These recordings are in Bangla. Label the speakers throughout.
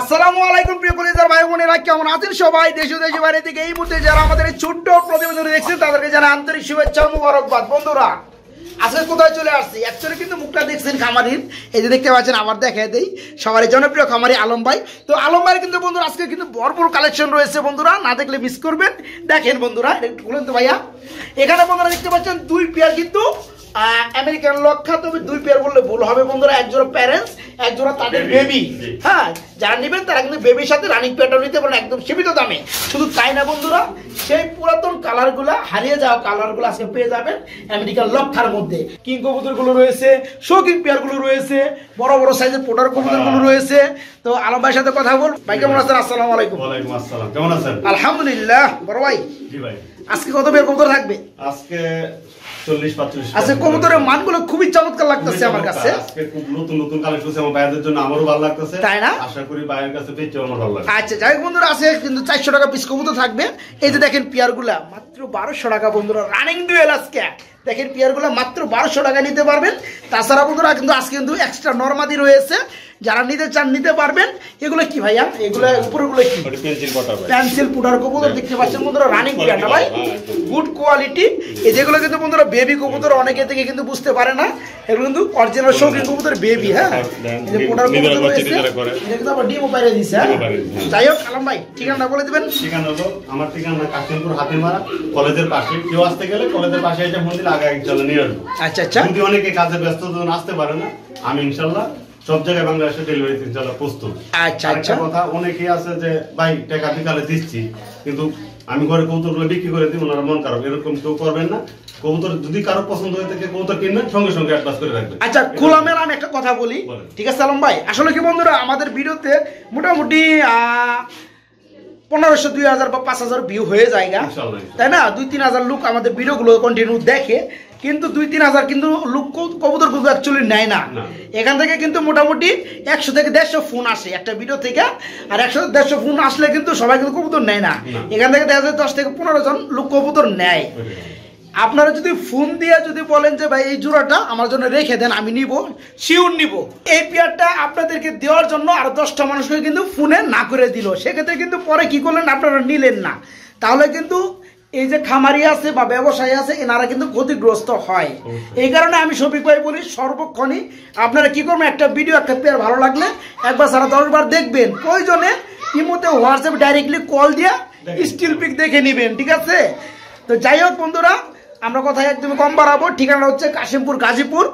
Speaker 1: আসসালামু আলাইকুম ভাই বোনেরা কেমন সবাই দেশ যারা আমাদের ছোট্ট প্রতিবেদন দেখছেন তাদেরকে জানা আন্তরিক শুভেচ্ছা মুবারকবাদ বন্ধুরা আজকে আচ্ছা, কোথায় চলে আসছি অ্যাকচুয়ালি কিন্তু মুখটা দেখছেন খামারির এই যে দেখতে পাচ্ছেন আবার দেখা দেই সবারই জনপ্রিয় খামারি আলম ভাই তো আলম ভাইয়ের কিন্তু বন্ধুরা আজকে কিন্তু ভরপুর কালেকশন রয়েছে বন্ধুরা না দেখলে মিস করবেন দেখেন বন্ধুরা একটু বলুন তো ভাইয়া এখানে বন্ধুরা দেখতে পাচ্ছেন দুই পেয়ার কিন্তু আমেরিকান লক্ষা তবে দুই পেয়ার বললে ভুল হবে বন্ধুরা একজোড়া প্যারেন্টস একজোড়া তাদের বেবি হ্যাঁ যারা নেবেন তারা কিন্তু বেবির সাথে রানিং পেয়ারটা নিতে পারেন একদম সীমিত দামে শুধু তাই না বন্ধুরা সেই পুরাতন গুলা হারিয়ে যাওয়া কালারগুলো আজকে পেয়ে যাবেন আমেরিকান লক্ষার মধ্যে মধ্যে কিং গুলো রয়েছে পেয়ার গুলো রয়েছে বড় বড় সাইজের পোটার গুলো হ্যাঁ। রয়েছে তো আলম ভাইয়ের সাথে কথা বল ভাই কেমন আছেন আসসালাম আলাইকুম
Speaker 2: আসসালাম কেমন আছেন
Speaker 1: আলহামদুলিল্লাহ বড় ভাই আজকে কত বের কবুতর থাকবে
Speaker 2: আজকে আচ্ছা, আচ্ছা
Speaker 1: বন্ধুরা চারশো টাকা পিস থাকবে এই যে দেখেন বারোশো টাকা বন্ধুরা মাত্র বারোশো টাকা নিতে পারবেন তাছাড়া বন্ধুরা কিন্তু আজকে কিন্তু এক্সট্রা নর্মাদি রয়েছে যারা নিতে চান নিতে পারবেন এগুলো কি ভাইয়া এগুলো হ্যাঁ। উপরে গুলো কি পেন্সিল পুডার হ্যাঁ। কবুতর দেখতে পাচ্ছেন বন্ধুরা হ্যাঁ। রানিং বিরাট ভাই গুড কোয়ালিটি এই যেগুলো কিন্তু বন্ধুরা বেবি কবুতর অনেকে থেকে কিন্তু বুঝতে পারে না এগুলো কিন্তু অরিজিনাল শৌখিন কবুতর বেবি হ্যাঁ এই যে পুডার কবুতর রয়েছে এটা কিন্তু আবার ডিমও বাইরে দিছে হ্যাঁ যাই
Speaker 2: হোক আলম ভাই ঠিকানা বলে দিবেন ঠিকানা তো আমার ঠিকানা কাশিমপুর হাতিমারা কলেজের পাশে কেউ আসতে গেলে কলেজের পাশে এটা মন্দির আগে একজন নিয়ে আসবো আচ্ছা আচ্ছা যদি অনেকে কাজে ব্যস্ত আসতে পারে না আমি ইনশাল্লাহ সব জায়গায় বাংলাদেশে ডেলিভারি প্রস্তুত আচ্ছা আচ্ছা কথা অনেকে আছে যে ভাই টাকা বিকালে দিচ্ছি কিন্তু আমি ঘরে বিক্রি করে দিই ওনারা মন খারাপ এরকম কেউ করবেন না কবুতর যদি কারো পছন্দ হয়ে থাকে কবুতর কিনবেন সঙ্গে সঙ্গে অ্যাডভান্স করে রাখবেন আচ্ছা
Speaker 1: আমি একটা কথা বলি ঠিক আছে আলম ভাই আসলে কি বন্ধুরা আমাদের ভিডিওতে মোটামুটি পনেরোশো দুই হাজার বা পাঁচ হাজার ভিউ হয়ে যায় না তাই না দুই তিন হাজার লোক আমাদের গুলো কন্টিনিউ দেখে কিন্তু দুই তিন হাজার কিন্তু লোক কবুতর খুব অ্যাকচুয়ালি নেয় না এখান থেকে কিন্তু মোটামুটি একশো থেকে দেড়শো ফোন আসে একটা ভিডিও থেকে আর একশো দেড়শো ফোন আসলে কিন্তু সবাই কিন্তু কবুতর নেয় না এখান থেকে দেখা যায় দশ থেকে পনেরো জন লোক কবুতর নেয় আপনারা যদি ফোন দিয়ে যদি বলেন যে ভাই এই জোড়াটা আমার জন্য রেখে দেন আমি নিব শিওর নিব এই পেয়ারটা আপনাদেরকে দেওয়ার জন্য আর দশটা মানুষকে কিন্তু ফোনে না করে দিল সেক্ষেত্রে কিন্তু পরে কি করলেন আপনারা নিলেন না তাহলে কিন্তু এই যে খামারি আছে বা ব্যবসায়ী আছে এনারা কিন্তু ক্ষতিগ্রস্ত হয় এই কারণে আমি সফিক ভাই বলি সর্বক্ষণই আপনারা কি করবেন একটা ভিডিও একটা পেয়ার ভালো লাগলে একবার সারা দশবার দেখবেন প্রয়োজনে ইমোতে হোয়াটসঅ্যাপ ডাইরেক্টলি কল দিয়া স্টিল পিক দেখে নেবেন ঠিক আছে তো যাই হোক বন্ধুরা আমরা কথায় একদমই কম বাড়াবো ঠিকানা হচ্ছে কাশিমপুর গাজীপুর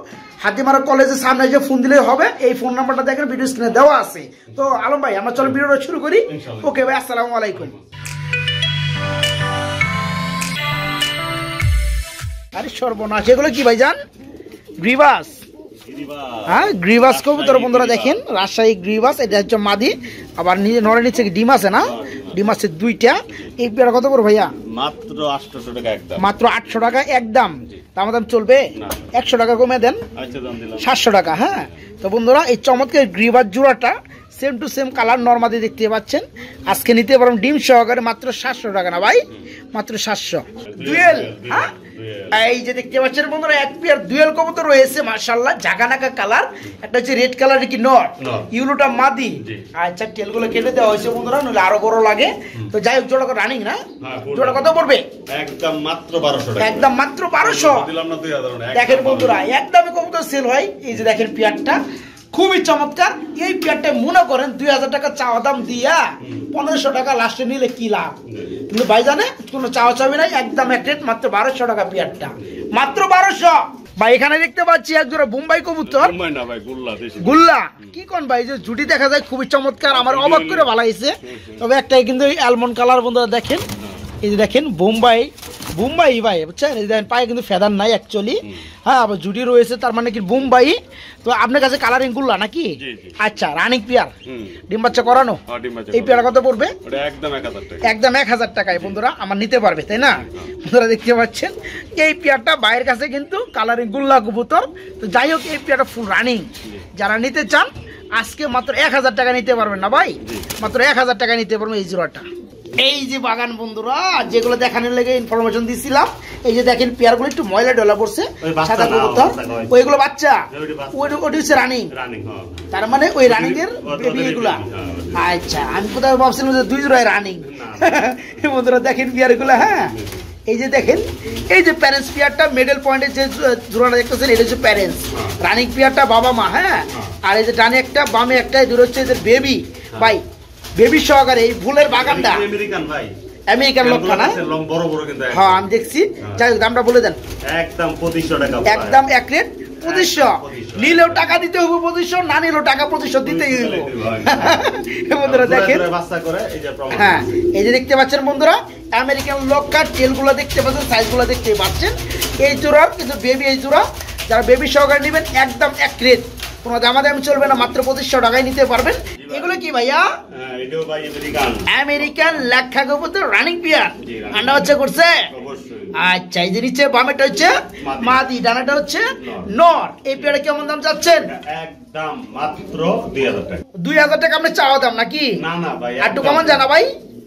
Speaker 1: হাতিমারা কলেজের সামনে যে ফোন দিলে হবে এই ফোন নাম্বারটা দেখেন ভিডিও স্ক্রিনে দেওয়া আছে তো আলম ভাই আমরা চলো ভিডিওটা শুরু করি ওকে ভাই আসসালামু আলাইকুম আরে সর্বনাশ এগুলো কি ভাই যান গ্রিবাস হ্যাঁ গ্রিবাস কবুতর বন্ধুরা দেখেন রাজশাহী গ্রিবাস এটা হচ্ছে মাদি আবার নিজে নড়ে নিচ্ছে ডিম আছে না ডিম আছে দুইটা এই পেয়ারা কত করে ভাইয়া
Speaker 2: মাত্র আটশো টাকা একদম মাত্র
Speaker 1: আটশো টাকা একদম তার দাম চলবে একশো টাকা কমে দেন আচ্ছা, সাতশো টাকা হ্যাঁ তো বন্ধুরা এই চমৎকার গ্রিবাস জোড়াটা সেম টু সেম কালার নর্মাদি দেখতে পাচ্ছেন আজকে নিতে পারেন ডিম সহকারে মাত্র সাতশো টাকা না ভাই মাত্র সাতশো দুয়েল হ্যাঁ এই যে দেখতে পাচ্ছেন বন্ধুরা এক পেয়ার দুয়েল কবুতর রয়েছে মার্শাল্লাহ জাগানাকা কালার একটা হচ্ছে রেড কালার কি নট ইউলোটা মাদি আচ্ছা তেলগুলো কেটে দেওয়া হয়েছে বন্ধুরা নইলে আরো বড় লাগে তো যাই হোক জোড়া রানিং না
Speaker 2: হ্যাঁ, জোড়া কত পড়বে একদম মাত্র বারোশো একদম
Speaker 1: মাত্র বারোশো দেখেন বন্ধুরা একদমই কবুতর সেল হয় এই যে দেখেন পেয়ারটা খুবই চমৎকার এই প্লেটে মনে করেন দুই হাজার টাকা চাওয়া দাম দিয়া পনেরোশো টাকা লাস্টে নিলে কি লাভ কিন্তু ভাই জানে কোনো চাওয়া চাবি নাই একদম এক মাত্র বারোশো টাকা পেয়ারটা মাত্র বারোশো ভাই এখানে দেখতে পাচ্ছি এক জোড়া বোম্বাই কবুতর গুল্লা কি কোন ভাই যে জুটি দেখা যায় খুবই চমৎকার আমার অবাক করে ভালো হয়েছে তবে একটাই কিন্তু অ্যালমন্ড কালার বন্ধুরা দেখেন এই যে দেখেন বোম্বাই বোম্বাই ভাই বুঝছেন এই দেখেন পায়ে কিন্তু ফেদার নাই অ্যাকচুয়ালি হ্যাঁ আবার জুটি রয়েছে তার মানে কি বোম্বাই তো আপনার কাছে কালারিং গুলা নাকি আচ্ছা রানিং পেয়ার ডিম বাচ্চা করানো
Speaker 2: হ্যাঁ, এই পেয়ারা কত পড়বে
Speaker 1: একদম এক হাজার টাকায় বন্ধুরা আমার নিতে পারবে তাই না বন্ধুরা দেখতে পাচ্ছেন এই পেয়ারটা বাইরের কাছে কিন্তু কালারিং গুল্লা কবুতর তো যাই হোক এই পেয়ারটা ফুল রানিং যারা নিতে চান আজকে মাত্র এক হাজার টাকা নিতে পারবেন না ভাই মাত্র এক হাজার টাকা নিতে পারবেন এই জোড়াটা এই যে বাগান বন্ধুরা যেগুলো দেখানোর লেগে ইনফরমেশন দিছিলাম এই যে দেখেন পেয়ারগুলো একটু ময়লা ডলা পড়ছে সাদা কবুতর ওইগুলো বাচ্চা ওটি হচ্ছে রানিং হ্যাঁ, হ্যাঁ। তার মানে ওই রানিং এর বেবি এগুলা হ্যাঁ, আচ্ছা আমি কোথাও ভাবছিলাম যে দুই জোড়ায় রানিং বন্ধুরা দেখেন পেয়ারগুলো হ্যাঁ এই যে দেখেন এই যে প্যারেন্টস পিয়ারটা মিডল পয়েন্টে যে জোড়াটা দেখতেছেন এটা হচ্ছে প্যারেন্টস রানিং পিয়ারটা বাবা মা হ্যাঁ আর এই যে ডানে একটা বামে একটা দূর হচ্ছে যে বেবি ভাই বেবি সহকারে এই ফুলের বাগানটা
Speaker 2: আমেরিকান ভাই
Speaker 1: আমেরিকান না বড় বড় কিন্তু হ্যাঁ আমি দেখছি হ্যাঁ। যাই দামটা বলে দেন
Speaker 2: একদম টাকা একদম
Speaker 1: এক রেট নিলেও টাকা দিতে না নিলেও টাকা
Speaker 2: হ্যাঁ, দেখেন হ্যাঁ
Speaker 1: এই যে দেখতে পাচ্ছেন আমেরিকান তেলগুলো দেখতে পাচ্ছেন সাইজগুলো দেখতে পাচ্ছেন এই কিন্তু বেবি এই যারা বেবি সহকারে নেবেন একদম এক রেট কোনো দামা দাম চলবে না মাত্র পঁচিশশো টাকায় নিতে পারবেন এগুলো কি ভাইয়া হ্যাঁ, আমেরিকান লাক্ষা কবুতর রানিং পিয়ার ঠান্ডা হচ্ছে করছে আচ্ছা এই যে নিচে বামেটা হচ্ছে মাদি ডানাটা হচ্ছে নর এই পেয়ারে কেমন দাম চাচ্ছেন একদম মাত্র দুই হাজার টাকা দুই হাজার টাকা আপনি চাওয়া দাম নাকি না না ভাই একটু কমন জানা ভাই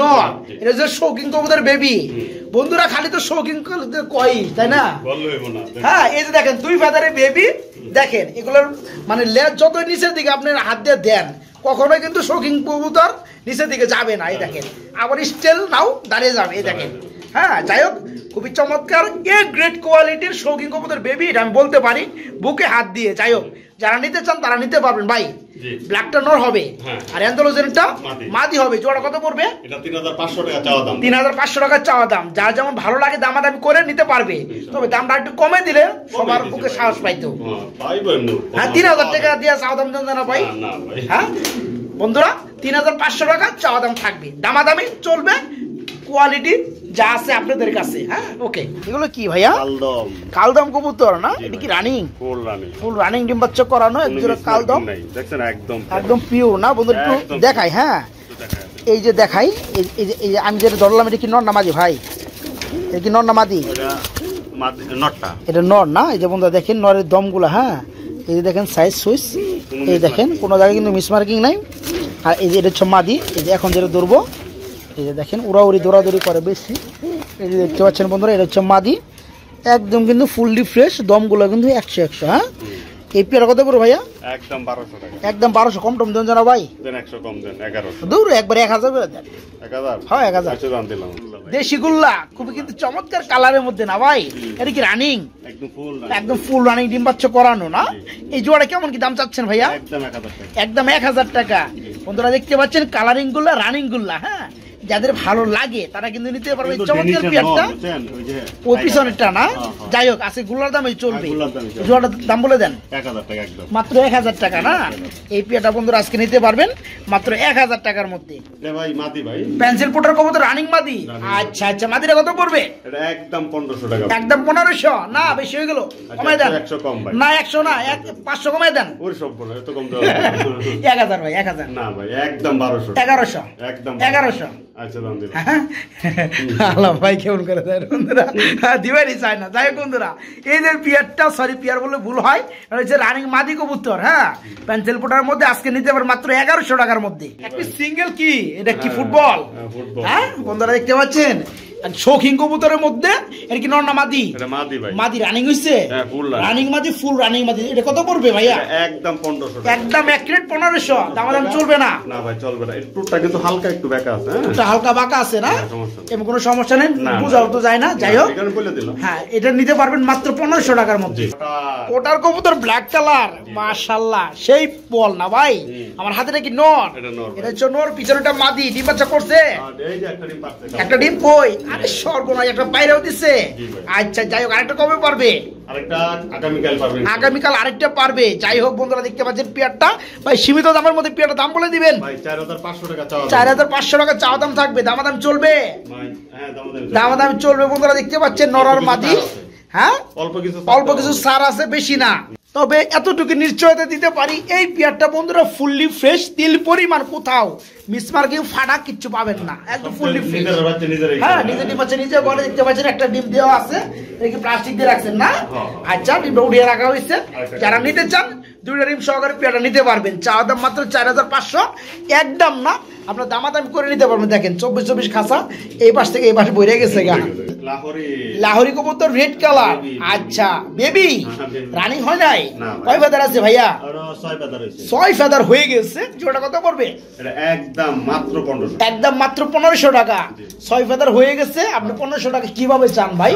Speaker 1: নর এটা যে শৌকিং কবুতর বেবি বন্ধুরা খালি তো শৌকিং কই তাই না হ্যাঁ, এই যে দেখেন দুই বেবি দেখেন মানে লেজ নিচের দিকে আপনি হাত দিয়ে দেন কখনোই কিন্তু শৌখিন কবুতর নিচের দিকে যাবে না এই দেখেন হ্যাঁ। আবার স্টেল নাও দাঁড়িয়ে যাবে এই দেখেন হ্যাঁ যাই হোক খুবই চমৎকার এ গ্রেট কোয়ালিটির শৌখিন কবুতর বেবি এটা আমি বলতে পারি বুকে হাত দিয়ে যাই হোক যারা নিতে চান তারা নিতে পারবেন ভাই ব্ল্যাকটা নর হবে হ্যাঁ। আর অ্যান্ডালোজেনটা মাদি হবে জোড়া কত পড়বে তিন হাজার পাঁচশো টাকা চাওয়া দাম যার যেমন ভালো লাগে দামাদামি করে নিতে পারবে তবে দামটা একটু কমে দিলে সবার বুকে সাহস পাইতো হ্যাঁ, হ্যাঁ তিন হাজার টাকা দিয়ে চাওয়া দাম জানা ভাই হ্যাঁ বন্ধুরা তিন হাজার পাঁচশো টাকা চাওয়া দাম থাকবে দামাদামি চলবে কোয়ালিটি যা আছে আপনাদের কাছে হ্যাঁ ওকে এগুলো কি ভাইয়া কালদম কালদম কবুতর না এটা কি running full running full running ডিম বাচ্চা করানো একজোড়া কালদম দেখছেন একদম একদম পিওর না বন্ধু হ্যাঁ? একটু দেখাই হ্যাঁ এই যে দেখাই এই যে এই যে আমি যেটা ধরলাম এটা কি নর ভাই এটা কি নর এটা নর না এই যে বন্ধুরা দেখেন নরের দমগুলো হ্যাঁ এই যে দেখেন সাইজ সুইচ এই দেখেন কোনো জায়গায় কিন্তু মিসমার্কিং নাই আর এই যে এটা হচ্ছে মাদি এই যে এখন যেটা ধরবো এই যে দেখেন উড়ি দৌড়াদৌড়ি করে বেশি এই যে দেখতে পাচ্ছেন বন্ধুরা এটা হচ্ছে মাদি একদম কিন্তু ফুললি ফ্রেশ দমগুলো কিন্তু একশো একশো হ্যাঁ এই পেয়ারা কত করে ভাইয়া
Speaker 2: একদম বারোশো টাকা
Speaker 1: একদম বারোশো কম টম দেন জানা ভাই
Speaker 2: একশো কম দেন এগারোশো দূর
Speaker 1: একবার এক হাজার করে দেন এক হাজার হ্যাঁ এক হাজার দেশি গুল্লা খুবই কিন্তু চমৎকার কালারের মধ্যে না ভাই এটা কি রানিং একদম ফুল রানিং ডিম পাচ্ছ করানো না এই জোড়া কেমন কি দাম চাচ্ছেন ভাইয়া একদম এক হাজার টাকা বন্ধুরা দেখতে পাচ্ছেন কালারিং গুল্লা রানিং গুল্লা হ্যাঁ যাদের ভালো লাগে তারা কিন্তু নিতে পারবে চমৎকার পেঁয়াজটা ও পিছনেরটা না হ্যাঁ, হ্যাঁ। যাই হোক আছে গুলার দাম এই চলবে জোয়াটার দাম বলে দেন মাত্র এক হাজার টাকা না এই পেঁয়াজটা বন্ধুরা আজকে নিতে পারবেন মাত্র এক হাজার টাকার মধ্যে পেন্সিল পোটার কবো রানিং মাদি আচ্ছা আচ্ছা মাদির কত পড়বে
Speaker 2: একদম পনেরোশো টাকা একদম
Speaker 1: পনেরোশো না বেশি হয়ে গেল আচ্ছা, কমাই দেন না একশো না পাঁচশো কমাই দেন এক হাজার ভাই এক হাজার না ভাই একদম বারোশো এগারোশো একদম এগারোশো হ্যাঁ, হ্যাঁ। বন্ধুরা হ্যাঁ, পিয়ারটা সরি পিয়ার বলে ভুল হয় রানিং হ্যাঁ মধ্যে আজকে নিতে মাত্র এগারোশো টাকার মধ্যে একটি সিঙ্গেল কি এটা ফুটবল হ্যাঁ বন্ধুরা দেখতে পাচ্ছেন শৌখিন কবুতরের মধ্যে এর কি নর না মাদি মাদি রানিং হইছে রানিং হ্যাঁ, মাদি ফুল রানিং মাদি এটা কত পড়বে ভাইয়া একদম 1500 একদম এক রেট 1500 দাম দাম চলবে না
Speaker 2: না ভাই চলবে না টুটটা কিন্তু হালকা একটু বেঁকা আছে টুটটা হ্যাঁ।
Speaker 1: হালকা বাঁকা আছে না হ্যাঁ, এবং কোনো সমস্যা নেই বুঝাও তো যায় না যাই হোক হ্যাঁ এটা নিতে পারবেন মাত্র 1500 টাকার মধ্যে ওটার কবুতর ব্ল্যাক কালার মাশাআল্লাহ সেই বল না ভাই আমার হাতে নাকি নর এটা নর এটা নর পিছনেটা মাদি ডিম বাচ্চা করছে একটা ডিম কই আরে সর্বনাশ একটা বাইরেও দিছে আচ্ছা যাই হোক আরেকটা কবে পারবে আগামীকাল আরেকটা পারবে যাই হোক বন্ধুরা দেখতে পাচ্ছেন পেয়ারটা সীমিত দামের মধ্যে পেয়ারটা দাম বলে দিবেন চার হাজার পাঁচশো দাম থাকবে চলবে হ্যাঁ, চলবে বন্ধুরা দেখতে নরার মাটি হ্যাঁ অল্প কিছু সার আছে বেশি না তবে এতটুকু নিশ্চয়তা দিতে পারি এই পেয়ারটা বন্ধুরা ফুললি ফ্রেশ তিল পরিমাণ কোথাও মিসমার্কিং ফাটা কিচ্ছু পাবেন না একদম ফুললি ফ্রেশ হ্যাঁ নিজে ডিম আছে নিজে ঘরে দেখতে পাচ্ছেন একটা ডিম দেওয়া আছে কি প্লাস্টিক দিয়ে রাখছেন না হ্যাঁ, হ্যাঁ। আচ্ছা ডিমটা উঠিয়ে রাখা হয়েছে আচ্ছা, আচ্ছা। যারা নিতে চান দুইটা ডিম সহকারে পেয়ারটা নিতে পারবেন চার দাম মাত্র চার হাজার পাঁচশো একদম না আপনার দামাদামি করে নিতে পারবেন দেখেন চব্বিশ চব্বিশ খাসা এই পাশ থেকে এই পাশে বইরে গেছে গা লাহরি কবুতর রেড কালার আচ্ছা বেবি হ্যাঁ, রানিং হয় নাই কয় ফেদার আছে ভাইয়া ছয় ফেদার হয়ে গেছে জোড়া কত করবে
Speaker 2: একদম মাত্র পনেরোশো
Speaker 1: একদম মাত্র পনেরোশো টাকা ছয় ফেদার হয়ে গেছে আপনি হ্যাঁ। পনেরোশো টাকা কিভাবে চান ভাই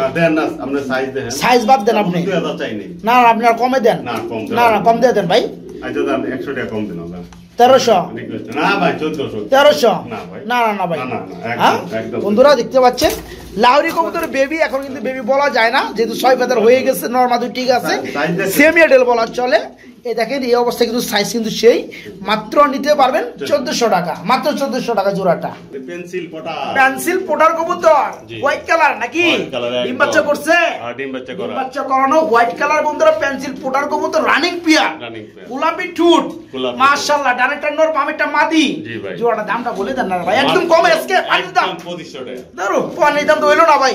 Speaker 1: সাইজ বাদ দেন আপনি না আপনি আর কমে দেন না না কম দিয়ে দেন ভাই
Speaker 2: আচ্ছা, একশো টাকা কম দেন তেরোশো তেরোশো
Speaker 1: না না না ভাই হ্যাঁ? বন্ধুরা দেখতে পাচ্ছেন লাহরি কবুতর বেবি এখন কিন্তু বেবি বলা যায় না যেহেতু ছয় ফেদার হয়ে গেছে নর্মাদু ঠিক আছে হ্যাঁ, সেমি এডেল বলা চলে এই দেখেন এই অবস্থায় কিন্তু সাইজ কিন্তু সেই মাত্র নিতে পারবেন চোদ্দশো টাকা মাত্র চোদ্দশো টাকা জোড়াটা
Speaker 2: পেন্সিল পোটার
Speaker 1: পেন্সিল পোটার কবুতর হোয়াইট কালার নাকি ডিম বাচ্চা করছে হ্যাঁ, ডিম বাচ্চা করানো হোয়াইট কালার বন্ধুরা পেন্সিল পোটার কবুতর রানিং পিয়ার গোলাপি ঠুট মাশাআল্লাহ ডানেরটা নর মাদি জোড়াটা দামটা বলে দেন না ভাই একদম কম আজকে পানির দাম 2500 টাকা ধরো পানির দাম তো হইলো না ভাই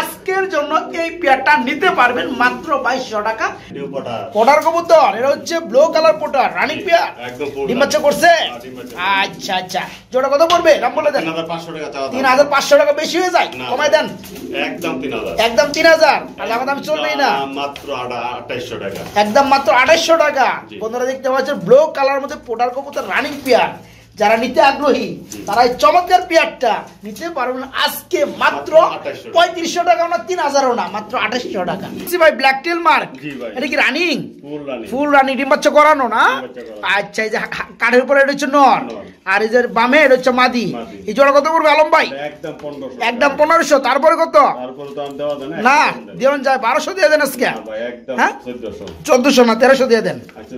Speaker 1: আজকের জন্য এই পেয়ারটা নিতে পারবেন মাত্র বাইশশো টাকা কবুতর এটা হচ্ছে ব্লু কালার রানিং পেয়ার
Speaker 2: হ্যাঁ,
Speaker 1: করছে আচ্ছা আচ্ছা কত পড়বে দাম বলে দেন তিন হাজার পাঁচশো টাকা বেশি হয়ে যায় কমাই দেন
Speaker 2: একদম তিন হাজার
Speaker 1: একদম তিন হাজার দাম চলবেই না
Speaker 2: মাত্র আঠাইশশো টাকা
Speaker 1: একদম মাত্র আঠাইশশো টাকা বন্ধুরা দেখতে পাচ্ছেন ব্লু কালার মধ্যে পোটার কবুতর রানিং পেয়ার যারা নিতে আগ্রহী তারা এই চমৎকার পেয়ারটা নিতে পারুন আজকে মাত্র পঁয়ত্রিশশো টাকা না তিন হাজারও না মাত্র আঠাশশো টাকা ভাই ব্ল্যাক টেল মার্ক এটা কি রানিং ফুল রানিং ডিম বাচ্চা করানো না আচ্ছা এই যে কাঠের উপরে এটা হচ্ছে নন আর এই যে বামে এটা হচ্ছে মাদি এই জোড়া কত করবে আলম ভাই একদম পনেরোশো তারপরে কত না দেবেন যায় বারোশো দিয়ে দেন আজকে হ্যাঁ চোদ্দশো না তেরোশো দিয়ে দেন আচ্ছা,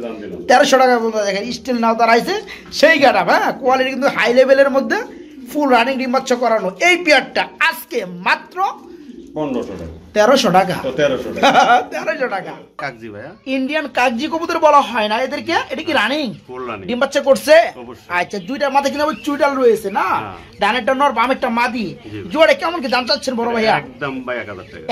Speaker 1: তেরোশো টাকা দেখেন স্টিল নাও তার আইসে সেই গাড়া হ্যাঁ হ্যাঁ কোয়ালিটি কিন্তু হাই লেভেলের মধ্যে ফুল রানিং ডিম্বাচ্ছ করানো এই পেয়ারটা আজকে মাত্র তেরোশো টাকা ইন্ডিয়ান কাকজি কবুতর বলা হয় না এদেরকে এটা কি রানিং ডিম বাচ্চা করছে আচ্ছা দুইটা মাথা চুইটাল রয়েছে না ডানেরটা নর বামেরটা মাদি জোয়ারে কেমন কি দাম চাচ্ছেন বড় ভাইয়া একদম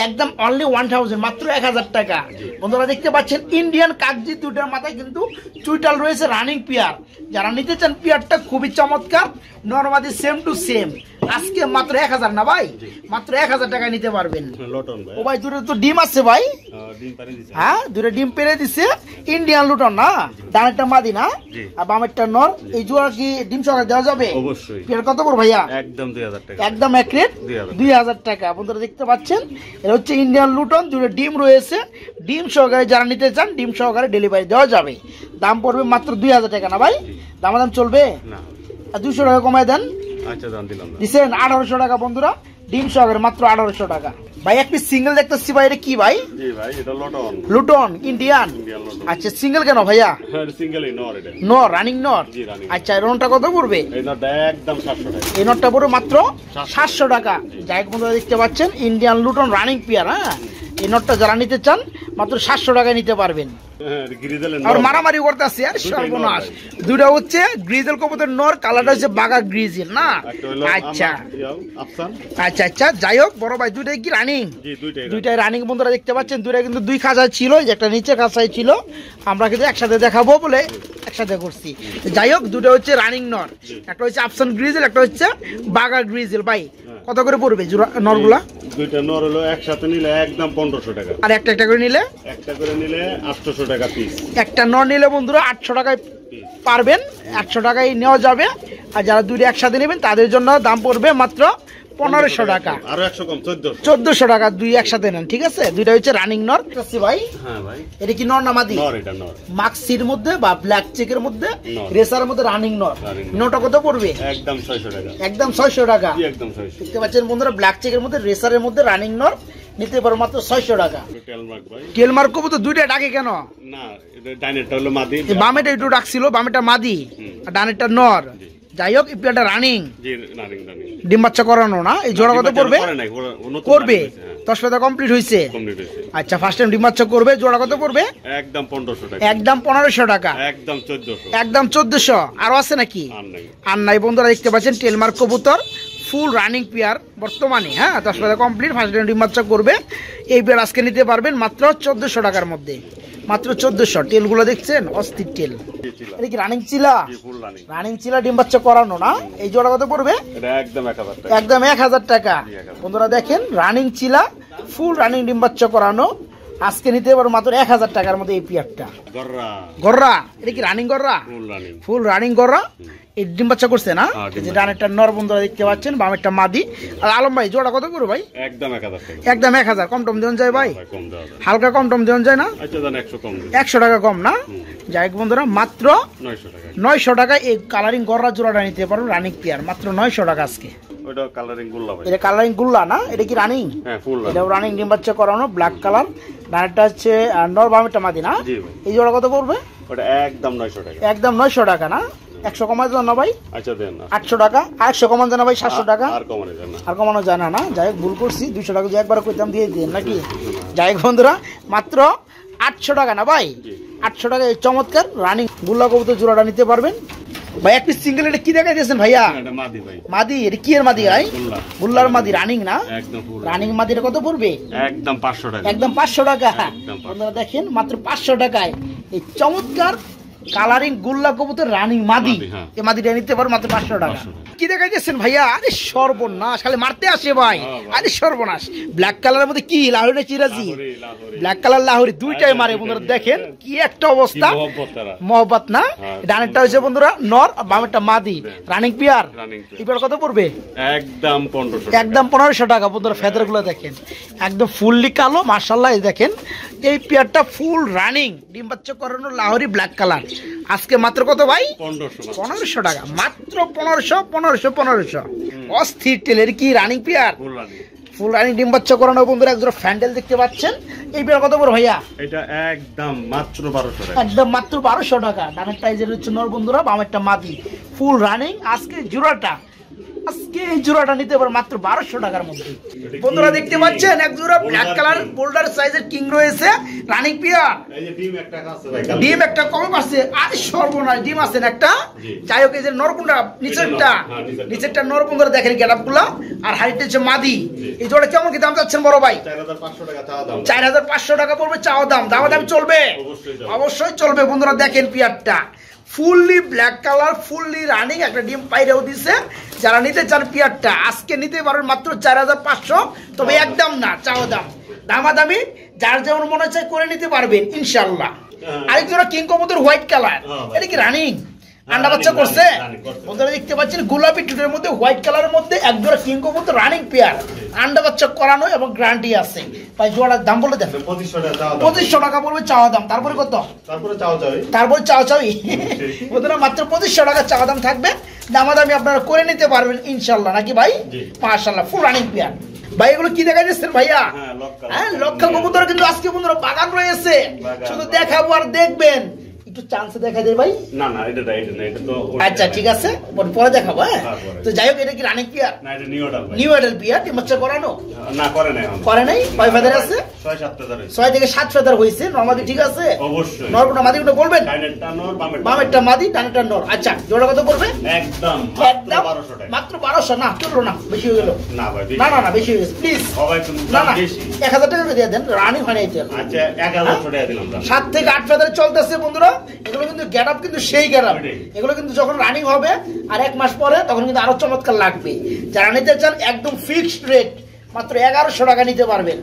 Speaker 1: একদম অনলি ওয়ান থাউজেন্ড মাত্র এক হাজার টাকা বন্ধুরা দেখতে পাচ্ছেন ইন্ডিয়ান কাকজি দুইটার মাথায় কিন্তু চুইটাল রয়েছে রানিং পিয়ার যারা নিতে চান পিয়ারটা খুবই চমৎকার নর্মাদি সেম টু সেম আজকে মাত্র এক হাজার না ভাই মাত্র এক হাজার টাকা নিতে পারবেন ও ভাই দূরে তো ডিম আছে ভাই হ্যাঁ দূরে হ্যাঁ, ডিম পেরে দিছে ইন্ডিয়ান লুটন না ডানেরটা মাদি না আর বামেরটা নর এই জোয়ার কি ডিম সকালে দেওয়া যাবে অবশ্যই এর কত পড় ভাইয়া
Speaker 2: একদম দুই হাজার টাকা একদম এক রেট
Speaker 1: দুই হাজার টাকা আপনারা দেখতে পাচ্ছেন এটা হচ্ছে ইন্ডিয়ান লুটন দুটো ডিম রয়েছে ডিম সহকারে যারা নিতে চান ডিম সহকারে ডেলিভারি দেওয়া যাবে দাম পড়বে মাত্র দুই হাজার টাকা না ভাই দাম চলবে না দুশো টাকা কমায় দেন আচ্ছা দাম দিছেন 1800 টাকা বন্ধুরা ডিম সহকারে মাত্র আঠারোশো টাকা ভাই একটি সিঙ্গেল দেখতেছি ভাই কি ভাই
Speaker 2: লুটন ইন্ডিয়ান
Speaker 1: আচ্ছা সিঙ্গেল কেন ভাইয়া হ্যাঁ, নর রানিং নর আচ্ছা এর নটটা কত পড়বে এই নটটা একদম পড়বে মাত্র সাতশো টাকা যাই বন্ধুরা দেখতে পাচ্ছেন ইন্ডিয়ান লুটন রানিং পিয়ার হ্যাঁ এই নটটা যারা নিতে চান মাত্র সাতশো টাকায় নিতে পারবেন
Speaker 2: হ্যাঁ,
Speaker 1: মারামারি আর সর্বনাশ হচ্ছে গ্রিজেল নর কালারটা হচ্ছে বাঘা গ্রিজেল না আচ্ছা আচ্ছা আচ্ছা যাই হোক বড় ভাই কি রানিং দুইটাই রানিং দেখতে পাচ্ছেন কিন্তু দুই ছিল একটা নিচে ছিল আমরা কিন্তু একসাথে দেখাবো বলে একসাথে করছি যাই হোক দুটো হচ্ছে রানিং নর একটা হচ্ছে আপসান গ্রিজেল একটা হচ্ছে বাঘা গ্রিজেল ভাই হ্যাঁ। কত করে পড়বে গুলা
Speaker 2: দুইটা নর হলো একসাথে নিলে একদম পনেরোশো টাকা
Speaker 1: আর একটা একটা করে নিলে
Speaker 2: একটা করে নিলে আটশো
Speaker 1: একটা নর নিলে বন্ধুরা আটশো টাকায় পারবেন আটশো টাকায় নেওয়া যাবে আর যারা দূরে একসাথে নেবেন তাদের জন্য দাম পড়বে মাত্র পনেরোশো টাকা আরো চোদ্দশো টাকা দুই একসাথে নেন ঠিক আছে দুইটা হচ্ছে রানিং নর হ্যাঁ ভাই এটা কি নর নামাদি মাক্সির মধ্যে বা ব্ল্যাক চেকের মধ্যে রেসার মধ্যে রানিং নর নটা কত পড়বে একদম ছয়শো টাকা একদম ছয়শো টাকা দেখতে পাচ্ছেন বন্ধুরা ব্ল্যাক চেকের মধ্যে রেসারের মধ্যে রানিং নর নিতে পারো মাত্র ছয়শো টাকা টেলমার্ক কবুতর দুইটা ডাকে কেন বামেটা একটু ডাকছিল বামেটা মাদি আর ডানেরটা নর যাই হোক এটা রানিং ডিম বাচ্চা করানো না এই জোড়া কত পড়বে
Speaker 2: করবে হ্যাঁ।
Speaker 1: দশ পাতা কমপ্লিট হয়েছে আচ্ছা ফার্স্ট টাইম ডিম বাচ্চা করবে জোড়া কত পড়বে
Speaker 2: একদম পনেরোশো টাকা
Speaker 1: একদম পনেরোশো টাকা
Speaker 2: একদম চোদ্দশো
Speaker 1: একদম চোদ্দশো আরো আছে নাকি আর নাই বন্ধুরা দেখতে পাচ্ছেন টেলমার্ক কবুতর ফুল রানিং পেয়ার বর্তমানে হ্যাঁ দশ পাতা কমপ্লিট ফার্স্ট ডিম বাচ্চা করবে এই পেয়ার আজকে নিতে পারবেন মাত্র চোদ্দোশো টাকার মধ্যে মাত্র চোদ্দোশো টেলগুলো দেখছেন অস্থির টেল এটা রানিং চিলা রানিং চিলা করানো না এই পড়বে একদম এক হাজার টাকা বন্ধুরা দেখেন রানিং চিলা ফুল রানিং ডিম বাচ্চা করানো আজকে নিতে পারো মাত্র এক হাজার টাকার মধ্যে এই পিয়ারটা গররা এটা কি রানিং গররা ফুল রানিং গররা এই ডিম বাচ্চা করছে না হ্যাঁ, যে ডানেরটা নরবন্ধরা দেখতে পাচ্ছেন বামেরটা মাদি আর আলম ভাই জোড়া কত করো ভাই একদম এক হাজার একদম এক হাজার কম টম দেওয়া যায় ভাই হালকা কম টম দেওয়া যায় না আচ্ছা, একশো টাকা কম না যাই বন্ধুরা মাত্র নয়শো টাকা এই কালারিং গররা জোড়াটা নিতে পারো রানিং পিয়ার মাত্র নয়শো টাকা আজকে
Speaker 2: ওটা কালারিং গুল্লা এটা
Speaker 1: কালারিং গুল্লা না এটা কি রানিং হ্যাঁ ফুল এটা রানিং ডিম বাচ্চা করানো ব্ল্যাক কালার ডানেরটা হচ্ছে নরবামেটা মাদি না এই জোড়া কত পড়বে ওটা
Speaker 2: একদম 900 টাকা
Speaker 1: একদম 900 টাকা না একশো কমানো যায় না ভাই আচ্ছা দেন আটশো টাকা আটশো কমানো যায় না ভাই সাতশো টাকা আর কমানো জানা না আর কমানো যায় না যাই হোক ভুল করছি দুশো টাকা যদি একবার কইতাম দিয়ে দিন নাকি যাই হোক বন্ধুরা মাত্র আটশো টাকা না ভাই আটশো টাকা চমৎকার রানিং গুল্লা কবুতর জোড়াটা নিতে পারবেন ভাই এক পিস সিঙ্গেল এটা কি দেখাই দিয়েছেন ভাইয়া মাদি এটা কি এর মাদি ভাই বুল্লার মাদি রানিং না রানিং মাদির কত পড়বে
Speaker 2: একদম পাঁচশো টাকা একদম পাঁচশো টাকা
Speaker 1: দেখেন মাত্র পাঁচশো টাকায় এই চমৎকার কালারিং গুল্লা কবুতর রানিং মাদি হ্যাঁ। এই মাদিটা নিতে পারো মাত্র পাঁচশো টাকা কি দেখাইতেছেন ভাইয়া আরে সর্বনাশ খালি মারতে আসে ভাই হ্যাঁ, আরে সর্বনাশ ব্ল্যাক কালারের মধ্যে কি লাহোরি চিরাজি ব্ল্যাক কালার লাহরি দুইটাই মারে বন্ধুরা দেখেন কি একটা অবস্থা মহব্বত না ডানেরটা হ্যাঁ, হয়েছে বন্ধুরা নর বামেরটা মাদি রানিং পিয়ার এবার কত পড়বে
Speaker 2: একদম পনেরোশো একদম
Speaker 1: পনেরোশো টাকা বন্ধুরা গুলো দেখেন একদম ফুললি কালো মার্শাল্লাহ দেখেন এই পেয়ারটা ফুল রানিং ডিম বাচ্চা করানো লাহোরি ব্ল্যাক কালার আজকে মাত্র কত ভাই পনেরোশো টাকা মাত্র পনেরোশো পনেরোশো পনেরোশো অস্থির টেলের কি রানিং পেয়ার ফুল রানিং ডিম বাচ্চা করানো বন্ধুরা একজোড়া ফ্যান্ডেল দেখতে পাচ্ছেন এই পেয়ার কত বড় ভাইয়া
Speaker 2: এটা একদম মাত্র বারোশো টাকা
Speaker 1: একদম মাত্র বারোশো টাকা ডানের প্রাইজের হচ্ছে নর বন্ধুরা একটা মাদি ফুল রানিং আজকে জুরাটা আজকে এই জোড়াটা নিতে পারো মাত্র বারোশো টাকার মধ্যে বন্ধুরা দেখতে পাচ্ছেন এক জোড়া ব্ল্যাক কালার বোল্ডার সাইজের কিং রয়েছে পিয়া ডিম একটা আর সর্বনাশ ডিম আছেন একটা যাই হোক এই যে নরকুন্ডা হ্যাঁ, নিচেরটা নিচেরটা দেখেন গেট আপগুলা আর হাইটটা হচ্ছে মাদি এই জোড়া কেমন কি দাম চাচ্ছেন বড় ভাই চার হাজার পাঁচশো টাকা পড়বে চাওয়া দাম দামা দাম চলবে অবশ্যই চলবে বন্ধুরা দেখেন পিয়ারটা fully black colour fully running একটা ডিম পাইরেও দিছে যারা নিতে চান পিয়ারটা আজকে নিতে পারেন মাত্র চার হাজার পাঁচশো তবে হ্যাঁ। একদম না চাও দাম দামাদামি যার যেমন মনে চায় করে নিতে পারবেন ইনশাল্লাহ আরেকজন জোড়া হোয়াইট কালার এটা কি রানিং আন্ডা বাচ্চা করছে দেখতে পাচ্ছেন গোলাপি টুটের মধ্যে হোয়াইট কালারের মধ্যে কিংকো রানিং পেয়ার আন্ডা বাচ্চা করানো এবং আছে জোড়ার দাম বলে পঁচিশশো টাকা পড়বে চাওয়া দাম তারপরে কত তারপরে তারপরে মাত্র পঁচিশশো টাকা চাওয়া দাম থাকবে দামাদামি আপনারা করে নিতে পারবেন ইনশাল্লাহ নাকি ভাই মাশাল্লাহ ফুল রানিং পেয়ার ভাই এগুলো কি দেখা যাচ্ছে ভাইয়া হ্যাঁ, হ্যাঁ কবুতর কিন্তু আজকে বন্ধুরা বাগান রয়েছে শুধু দেখাবো আর দেখবেন একটু চান্স দেখা ভাই
Speaker 2: না না এটা এটা না এটা তো
Speaker 1: আচ্ছা ঠিক আছে পরে দেখাবো হ্যাঁ তো যাই হোক এটা কি না এটা নিউ অর্ডার নিউ অর্ডার করানো না করে নাই করে নাই কয় ফেদার আছে 6 7 ফেদার 6 থেকে 7 ফেদার হইছে নরমাদি ঠিক আছে অবশ্যই মাদি বলবেন নর বামেরটা বামেরটা মাদি ডানেরটা নর আচ্ছা জোড়া কত করবে একদম 1200 টাকা মাত্র 1200 না চলো না বেশি হয়ে গেল
Speaker 2: না ভাই না না না
Speaker 1: বেশি হয়ে গেছে প্লিজ সবাই তুমি বেশি 1000 টাকা দিয়ে দেন হয় না আচ্ছা টাকা
Speaker 2: দিলাম 7
Speaker 1: থেকে 8 ফেদার চলতেছে বন্ধুরা এগুলো কিন্তু গ্যাট আপ কিন্তু সেই গ্যাট আপ এগুলো কিন্তু যখন রানিং হবে আর এক মাস পরে তখন কিন্তু আরো চমৎকার লাগবে যারা নিতে চান একদম ফিক্সড রেট মাত্র এগারোশো টাকা নিতে পারবেন